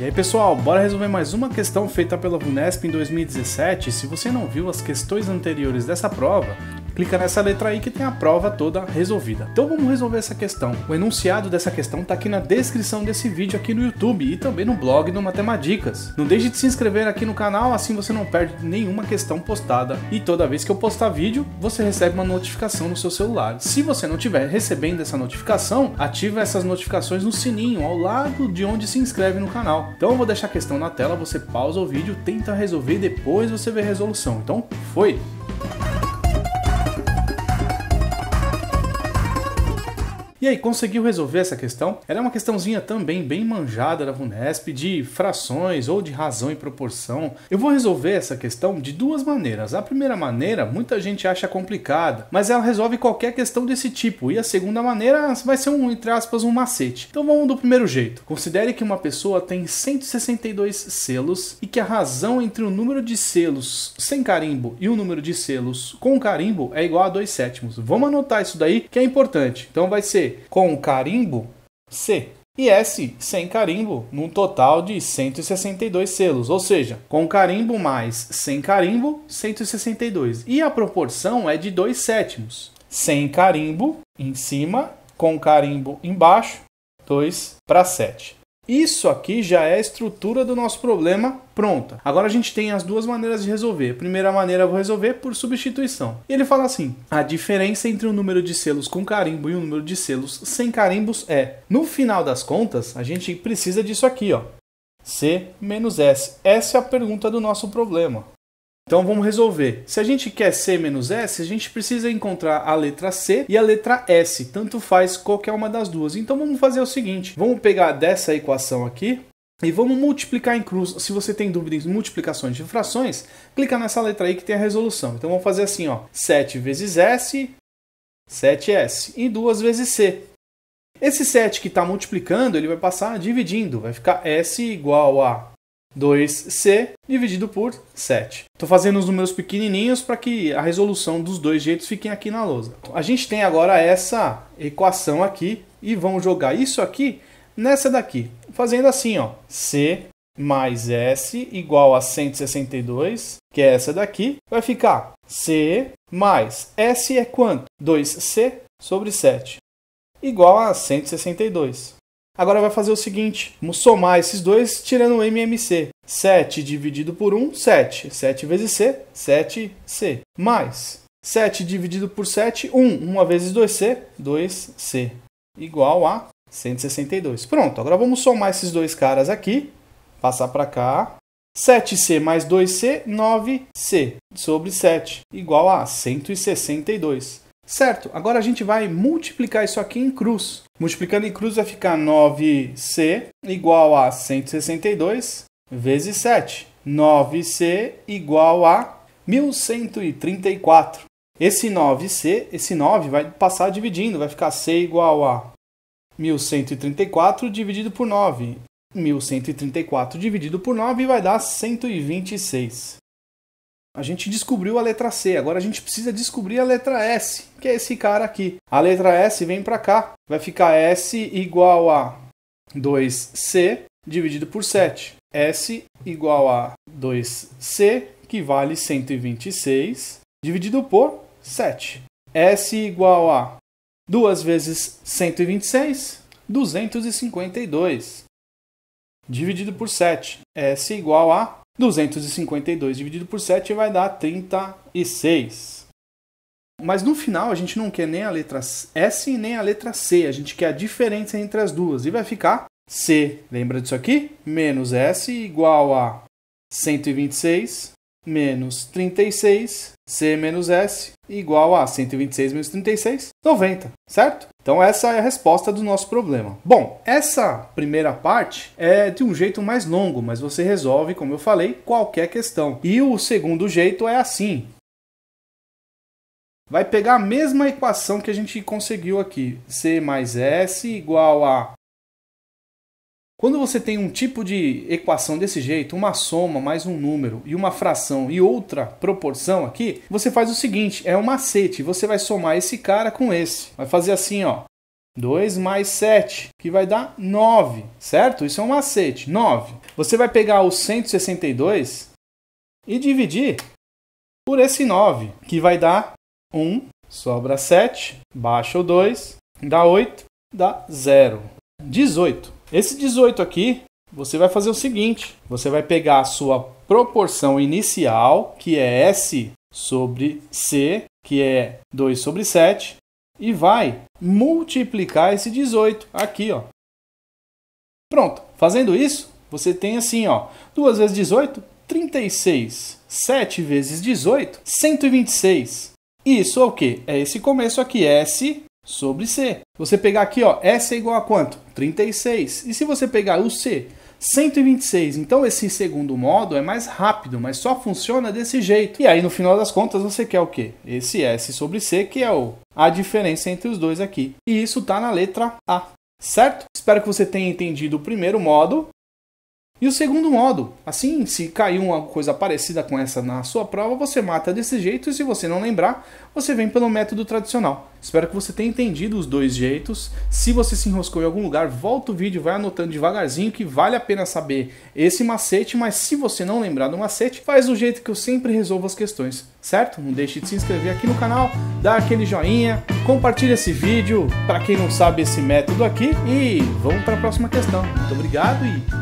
E aí pessoal, bora resolver mais uma questão feita pela Unesp em 2017. Se você não viu as questões anteriores dessa prova, clica nessa letra aí que tem a prova toda resolvida. Então vamos resolver essa questão. O enunciado dessa questão está aqui na descrição desse vídeo aqui no YouTube e também no blog do Matemadicas. Não deixe de se inscrever aqui no canal, assim você não perde nenhuma questão postada e toda vez que eu postar vídeo, você recebe uma notificação no seu celular. Se você não estiver recebendo essa notificação, ativa essas notificações no sininho ao lado de onde se inscreve no canal. Então eu vou deixar a questão na tela, você pausa o vídeo, tenta resolver e depois você vê a resolução. Então, foi! E aí, conseguiu resolver essa questão? Era uma questãozinha também bem manjada da VUNESP, de frações ou de razão e proporção. Eu vou resolver essa questão de duas maneiras. A primeira maneira, muita gente acha complicada, mas ela resolve qualquer questão desse tipo. E a segunda maneira vai ser um, entre aspas, um macete. Então vamos do primeiro jeito. Considere que uma pessoa tem 162 selos e que a razão entre o número de selos sem carimbo e o número de selos com carimbo é igual a 2 sétimos. Vamos anotar isso daí que é importante. Então vai ser com carimbo, C. E S sem carimbo, num total de 162 selos, ou seja, com carimbo mais sem carimbo, 162. E a proporção é de 2 sétimos. Sem carimbo em cima, com carimbo embaixo, 2 para 7. Isso aqui já é a estrutura do nosso problema pronta. Agora a gente tem as duas maneiras de resolver. A primeira maneira eu vou resolver por substituição. Ele fala assim: a diferença entre o número de selos com carimbo e o número de selos sem carimbos é, no final das contas, a gente precisa disso aqui, ó. C menos S. Essa é a pergunta do nosso problema. Então vamos resolver. Se a gente quer C menos S, a gente precisa encontrar a letra C e a letra S. Tanto faz qualquer uma das duas. Então vamos fazer o seguinte. Vamos pegar dessa equação aqui e vamos multiplicar em cruz. Se você tem dúvida em multiplicações de frações, clica nessa letra aí que tem a resolução. Então vamos fazer assim, ó. 7 vezes S, 7S. E 2 vezes C. Esse 7 que está multiplicando, ele vai passar dividindo. Vai ficar S igual a 2c dividido por 7. Estou fazendo os números pequenininhos para que a resolução dos dois jeitos fiquem aqui na lousa. Então, a gente tem agora essa equação aqui e vamos jogar isso aqui nessa daqui, fazendo assim, ó, c mais S igual a 162, que é essa daqui, vai ficar C mais S é quanto? 2C sobre 7, igual a 162. Agora vai fazer o seguinte, vamos somar esses dois tirando o MMC. 7 dividido por 1, 7. 7 vezes C, 7C. Mais 7 dividido por 7, 1. 1 vezes 2C, 2C. Igual a 162. Pronto, agora vamos somar esses dois caras aqui. Passar para cá. 7C mais 2C, 9C sobre 7, igual a 162. Certo, agora a gente vai multiplicar isso aqui em cruz. Multiplicando em cruz vai ficar 9C igual a 162 vezes 7. 9C igual a 1134. Esse 9C, esse 9 vai passar dividindo, vai ficar C igual a 1134 dividido por 9. 1134 dividido por 9 vai dar 126. A gente descobriu a letra C, agora a gente precisa descobrir a letra S, que é esse cara aqui. A letra S vem para cá, vai ficar S igual a 2C dividido por 7. S igual a 2C, que vale 126, dividido por 7. S igual a 2 vezes 126, 252, dividido por 7. S igual a 252 dividido por 7 vai dar 36. Mas no final a gente não quer nem a letra S nem a letra C, a gente quer a diferença entre as duas. E vai ficar C, lembra disso aqui? Menos S igual a 126 menos 36, C menos S igual a 126 menos 36, 90, certo? Então essa é a resposta do nosso problema. Bom, essa primeira parte é de um jeito mais longo, mas você resolve, como eu falei, qualquer questão. E o segundo jeito é assim. Vai pegar a mesma equação que a gente conseguiu aqui. C mais S igual a quando você tem um tipo de equação desse jeito, uma soma mais um número e uma fração e outra proporção aqui, você faz o seguinte, é um macete, você vai somar esse cara com esse. Vai fazer assim, ó. 2 mais 7, que vai dar 9, certo? Isso é um macete, 9. Você vai pegar o 162 e dividir por esse 9, que vai dar 1, sobra 7, baixa o 2, dá 8, dá 0, 18. Esse 18 aqui, você vai fazer o seguinte: você vai pegar a sua proporção inicial, que é S sobre C, que é 2 sobre 7, e vai multiplicar esse 18 aqui, ó. Pronto. Fazendo isso, você tem assim, ó, 2 vezes 18, 36. 7 vezes 18, 126. Isso é o quê? É esse começo aqui, é S sobre C. Você pegar aqui, ó, S é igual a quanto? 36. E se você pegar o C, 126. Então esse segundo modo é mais rápido, mas só funciona desse jeito. E aí no final das contas você quer o quê? Esse S sobre C, que é o, a diferença entre os dois aqui. E isso está na letra A certo? Espero que você tenha entendido o primeiro modo e o segundo modo, assim, se caiu uma coisa parecida com essa na sua prova, você mata desse jeito e se você não lembrar, você vem pelo método tradicional. Espero que você tenha entendido os dois jeitos. Se você se enroscou em algum lugar, volta o vídeo, vai anotando devagarzinho que vale a pena saber esse macete, mas se você não lembrar do macete, faz o jeito que eu sempre resolvo as questões, certo? Não deixe de se inscrever aqui no canal, dar aquele joinha, compartilha esse vídeo para quem não sabe esse método aqui e vamos para a próxima questão. Muito obrigado e